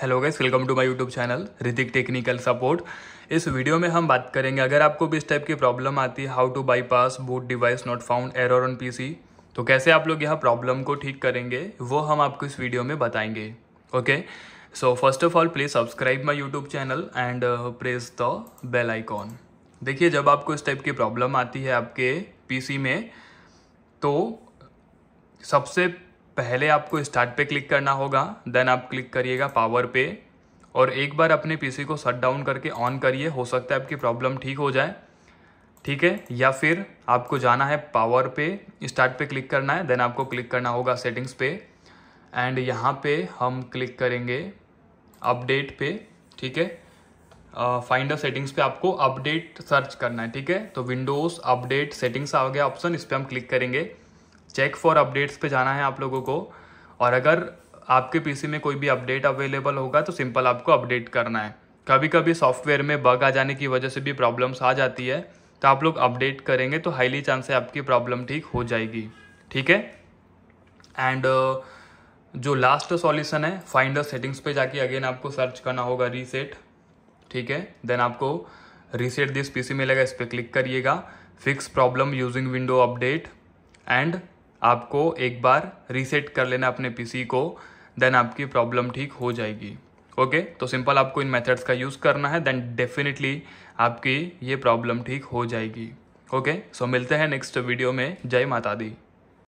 hello guys welcome to my YouTube channel Hrithik technical support इस video में हम बात करेंगे अगर आपको भी इस टाइप की प्रॉब्लम आती है how to bypass boot device not found error on PC तो कैसे आप लोग यह प्रॉब्लम को ठीक करेंगे वो हम आपको इस वीडियो में बताएंगे okay so first of all please subscribe my YouTube channel and press the bell icon देखिए जब आपको इस टाइप की प्रॉब्लम आती है आपके पी में तो सबसे पहले आपको स्टार्ट पे क्लिक करना होगा देन आप क्लिक करिएगा पावर पे और एक बार अपने पीसी को शट डाउन करके ऑन करिए हो सकता है आपकी प्रॉब्लम ठीक हो जाए ठीक है या फिर आपको जाना है पावर पे स्टार्ट पे क्लिक करना है देन आपको क्लिक करना होगा सेटिंग्स पे एंड यहाँ पे हम क्लिक करेंगे अपडेट पे ठीक है फाइंड सेटिंग्स पे आपको अपडेट सर्च करना है ठीक है तो विंडोज़ अपडेट सेटिंग्स आ गया ऑप्शन इस पर हम क्लिक करेंगे चेक फॉर अपडेट्स पे जाना है आप लोगों को और अगर आपके पीसी में कोई भी अपडेट अवेलेबल होगा तो सिंपल आपको अपडेट करना है कभी कभी सॉफ्टवेयर में बग आ जाने की वजह से भी प्रॉब्लम्स आ जाती है तो आप लोग अपडेट करेंगे तो हाईली चांस है आपकी प्रॉब्लम ठीक हो जाएगी ठीक है एंड uh, जो लास्ट सॉल्यूशन है फाइंडर सेटिंग्स पे जाके अगेन आपको सर्च करना होगा रीसेट ठीक है देन आपको रीसेट दिस पीसी मिलेगा इस पर क्लिक करिएगा fix problem using window update एंड आपको एक बार रीसेट कर लेना अपने पीसी को देन आपकी प्रॉब्लम ठीक हो जाएगी ओके तो सिंपल आपको इन मेथड्स का यूज़ करना है देन डेफिनेटली आपकी ये प्रॉब्लम ठीक हो जाएगी ओके सो मिलते हैं नेक्स्ट वीडियो में जय माता दी